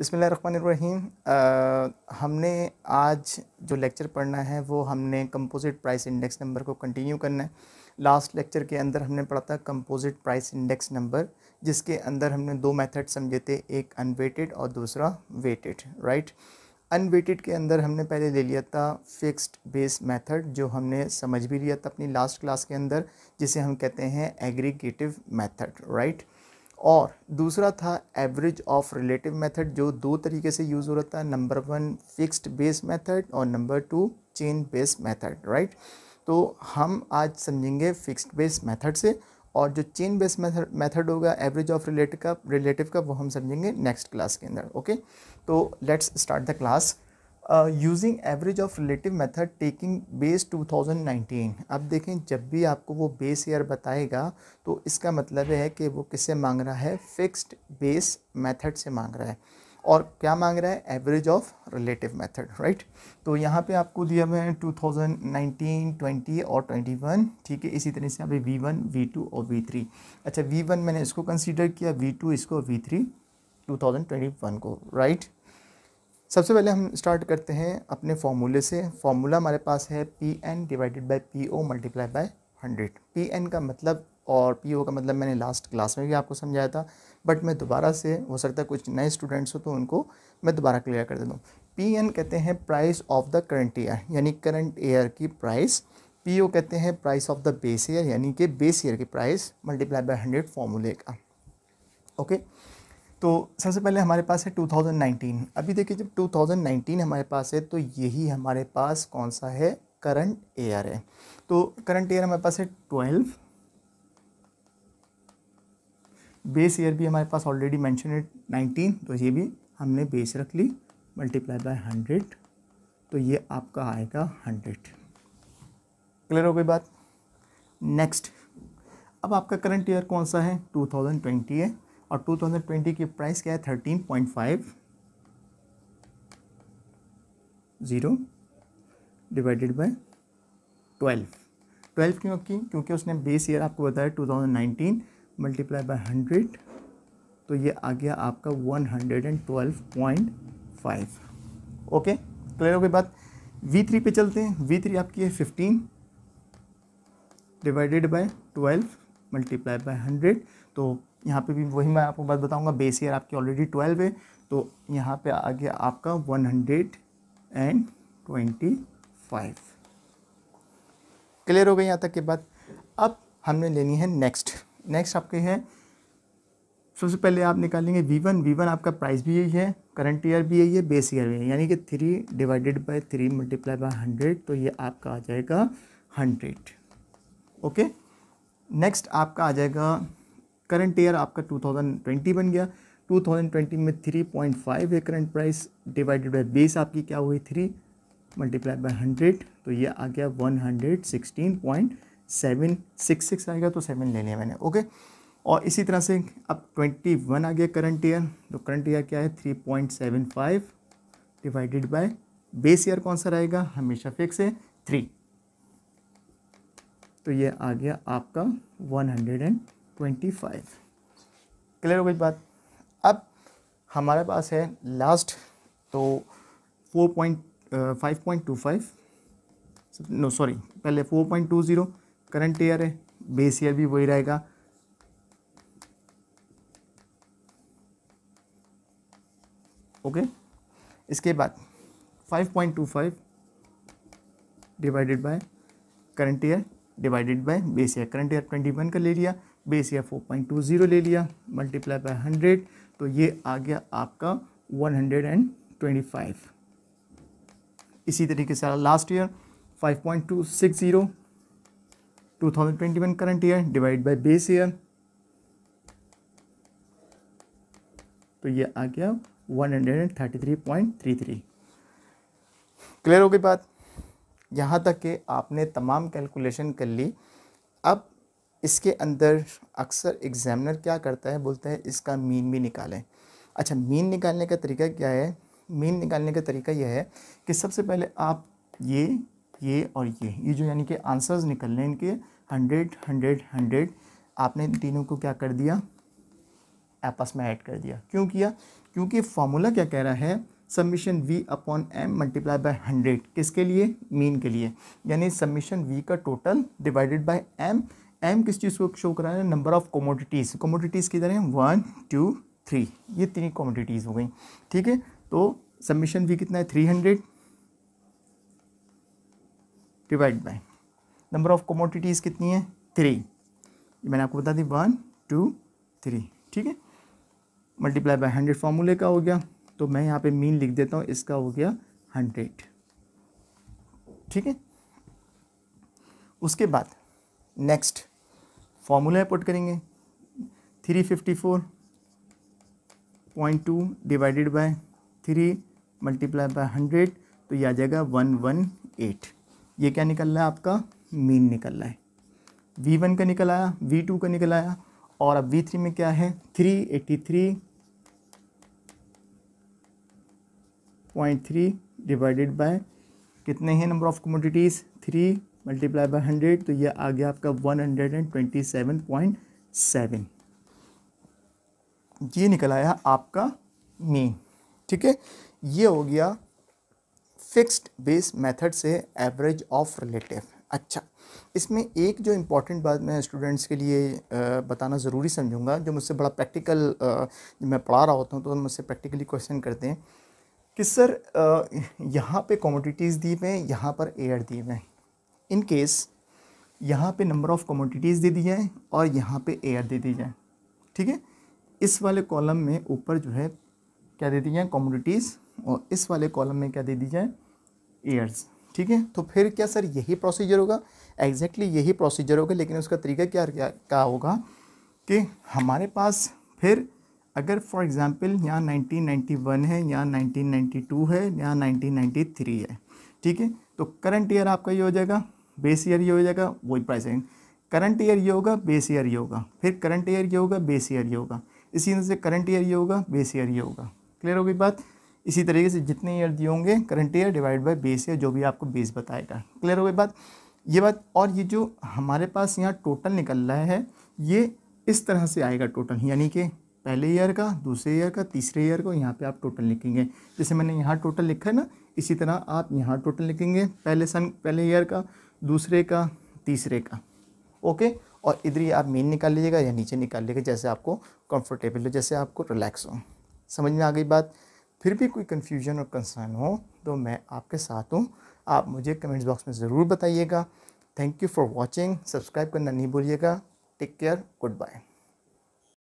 बसमीम हमने आज जो लेक्चर पढ़ना है वो हमने कंपोजिट प्राइस इंडेक्स नंबर को कंटिन्यू करना है लास्ट लेक्चर के अंदर हमने पढ़ा था कंपोजिट प्राइस इंडेक्स नंबर जिसके अंदर हमने दो मेथड समझे थे एक अनवेटेड और दूसरा वेटेड राइट अनवेटेड के अंदर हमने पहले ले लिया था फिक्स्ड बेस मेथड जो हमने समझ भी लिया था अपनी लास्ट क्लास के अंदर जिसे हम कहते हैं एग्रीगेटिव मेथड राइट right? और दूसरा था एवरेज ऑफ रिलेटिव मेथड जो दो तरीके से यूज़ हो रहा था number one fixed base method और number two chain base method right तो हम आज समझेंगे फिक्स्ड बेस मेथड से और जो चेन बेस मेथड मेथड होगा एवरेज ऑफ रिलेटिव का रिलेटिव का वो हम समझेंगे नेक्स्ट क्लास के अंदर ओके तो let's start the class using average of relative method taking base 2019 अब देखें जब भी आपको वो बेस ईयर बताएगा तो इसका मतलब है कि वो किससे मांग रहा है फिक्स्ड बेस मेथड से मांग रहा है और क्या मांग रहा है average of relative method right तो यहाँ पे आपको दिया हुआ है 2019, 20 और 21 ठीक है इसी तरह से यहाँ पे वी टू और V3 अच्छा V1 मैंने इसको कंसीडर किया V2 इसको V3 2021 को राइट right? सबसे पहले हम स्टार्ट करते हैं अपने फॉर्मूले से फॉर्मूला हमारे पास है P N divided by P O multiply by hundred P N का मतलब और पी ओ का मतलब मैंने लास्ट क्लास में भी आपको समझाया था बट मैं दोबारा से हो सकता है कुछ नए स्टूडेंट्स हो तो उनको मैं दोबारा क्लियर कर देता हूँ पी एन कहते हैं price of the current year यानी करंट ईयर की प्राइस पी ओ कहते हैं price of the base year यानी कि बेस ईयर की प्राइस मल्टीप्लाई बाई हंड्रेड फॉर्मूले का ओके okay? तो सबसे पहले हमारे पास है 2019 अभी देखिए जब 2019 हमारे पास है तो यही हमारे पास कौन सा है करंट एयर है तो करंट एयर हमारे पास है ट्वेल्व बेस ईयर भी हमारे पास ऑलरेडी मैंशन है नाइनटीन तो ये भी हमने बेस रख ली मल्टीप्लाई बाय हंड्रेड तो ये आपका आएगा हंड्रेड क्लियर हो गई बात नेक्स्ट अब आपका करंट ईयर कौन सा है टू थाउजेंड ट्वेंटी है और 2020 की प्राइस क्या है thirteen point five zero divided by twelve twelve क्यों की क्योंकि उसने बेस ईयर आपको बताया two thousand nineteen multiply by hundred तो ये आ गया आपका one hundred and twelve point five okay clear हो गई बात वी थ्री पे चलते हैं वी थ्री आपकी है fifteen divided by twelve multiply by hundred तो यहाँ पे भी वही मैं आपको बात बताऊँगा बेस ईयर आपकी ऑलरेडी ट्वेल्व है तो यहाँ पे आ गया आपका one hundred and twenty five clear हो गई यहाँ तक के बाद अब हमने लेनी है नेक्स्ट नेक्स्ट आपके हैं सबसे पहले आप निकालेंगे वी वन वी वन आपका प्राइस भी यही है करंट ईयर भी यही है बेस ईयर भी है यानी कि three divided by three multiply by hundred तो ये आपका आ जाएगा हंड्रेड ओके नेक्स्ट आपका आ जाएगा करंट ईयर आपका 2020 बन गया 2020 में 3.5 है current price divided by base आपकी क्या हुई थ्री मल्टीप्लाई बाई हंड्रेड तो ये आ गया one hundred sixteen point seven six six आएगा तो सेवन ले लिया मैंने ओके और इसी तरह से अब ट्वेंटी वन आ गया करंट ईयर तो करंट ईयर क्या है three point seven five divided by base year कौन सा रहेगा हमेशा फिक्स है थ्री तो ये आ गया आपका one hundred and twenty five clear हो गई बात अब हमारे पास है लास्ट तो four point five point two five no sorry पहले four point two zero current year है बेस ईयर भी वही रहेगा ओके okay? इसके बाद 5.25 divided by current year divided by base year current year 21 का ले लिया बेस या 4.20 ले लिया मल्टीप्लाई बाय 100 तो ये आ गया आपका 125 इसी तरीके से last year 5.260 2021 current year divide by base year तो ये आ गया 133.33 क्लियर हो गई बात यहाँ तक के आपने तमाम कैलकुलेशन कर ली अब इसके अंदर अक्सर एग्ज़ामिनर क्या करता है बोलते हैं इसका मीन भी निकालें अच्छा मीन निकालने का तरीका क्या है मीन निकालने का तरीका यह है कि सबसे पहले आप ये ये और ये ये जो यानी कि आंसर्स निकल रहे हैं इनके हंड्रेड हंड्रेड हंड्रेड आपने इन तीनों को क्या कर दिया आपस में ऐड कर दिया क्यों किया क्योंकि फार्मूला क्या कह रहा है summation v upon M multiply by hundred किसके लिए मीन के लिए यानी सबमिशन v का total divided by m M किस चीज़ को शो करा रहा है नंबर ऑफ कमोडिटीज़ कमोडिटीज़ किधर हैं वन टू थ्री ये तीन कमोडिटीज़ हो गई ठीक है तो सबमिशन भी कितना है three hundred divide by number of commodities कितनी है थ्री ये मैंने आपको बता दी वन टू थ्री ठीक है मल्टीप्लाई बाय हंड्रेड फार्मूले का हो गया तो मैं यहाँ पे मीन लिख देता हूँ इसका हो गया हंड्रेड ठीक है उसके बाद नेक्स्ट फॉर्मूला पुट करेंगे three fifty four point two divided by three multiply by hundred तो ये आ जाएगा वन वन एट ये क्या निकल रहा है आपका मीन निकल रहा है वी वन का निकल आया वी टू का निकल आया और अब वी थ्री में क्या है three eighty three point three divided by कितने हैं number of commodities three multiply by hundred तो ये आ गया आपका one hundred and twenty seven point seven ये निकल आया आपका मीन ठीक है ये हो गया फिक्स्ड बेस मेथड से एवरेज ऑफ रिलेटिव अच्छा इसमें एक जो इम्पॉर्टेंट बात मैं स्टूडेंट्स के लिए बताना ज़रूरी समझूंगा जो मुझसे बड़ा प्रैक्टिकल जब मैं पढ़ा रहा होता हूँ तो मुझसे प्रैक्टिकली क्वेश्चन करते हैं कि सर यहाँ पे कॉमोडिटीज़ दी हुए हैं यहाँ पर एयर दिए हुए हैं इन केस यहाँ पे नंबर ऑफ़ कमोडिटीज़ दे दी जाए और यहाँ पे एयर दे दी जाए ठीक है इस वाले कॉलम में ऊपर जो है क्या दे दी जाए कमोडिटीज़ और इस वाले कॉलम में क्या दे दी जाए एयर्स ठीक है तो फिर क्या सर यही प्रोसीजर होगा एग्जैक्टली exactly यही प्रोसीजर होगा लेकिन उसका तरीका क्या क्या, क्या होगा कि हमारे पास फिर अगर फॉर एग्ज़ाम्पल यहाँ नाइनटीन है यहाँ नाइनटीन है यहाँ नाइनटीन है ठीक है तो करंट ईयर आपका ये हो जाएगा बेस ईयर ये हो जाएगा वही प्राइसिंग करंट ईयर ये होगा बेस ईयर ये होगा फिर करंट ईयर ये होगा बेस ईयर ये होगा इसी तरह से करंट ईयर ये होगा बेस ईयर ये होगा क्लियर होगी बात इसी तरीके से जितने ईयर दिए होंगे current year divide by base year जो भी आपको बेस बताएगा क्लियर होगी बात ये बात और ये जो हमारे पास यहाँ टोटल निकल रहा है ये इस तरह से आएगा टोटल यानी कि पहले ईयर का दूसरे ईयर का तीसरे ईयर को यहाँ पे आप टोटल लिखेंगे जैसे मैंने यहाँ टोटल लिखा है ना इसी तरह आप यहाँ टोटल लिखेंगे पहले सन पहले ईयर का दूसरे का तीसरे का ओके और इधर ही आप मेन निकाल लीजिएगा या नीचे निकाल लीजिएगा जैसे आपको कंफर्टेबल हो जैसे आपको रिलैक्स हो समझ में आ गई बात फिर भी कोई कन्फ्यूजन और कंसर्न हो तो मैं आपके साथ हूँ आप मुझे कमेंट्स बॉक्स में ज़रूर बताइएगा thank you for watching subscribe करना नहीं भूलिएगा टेक केयर गुड बाय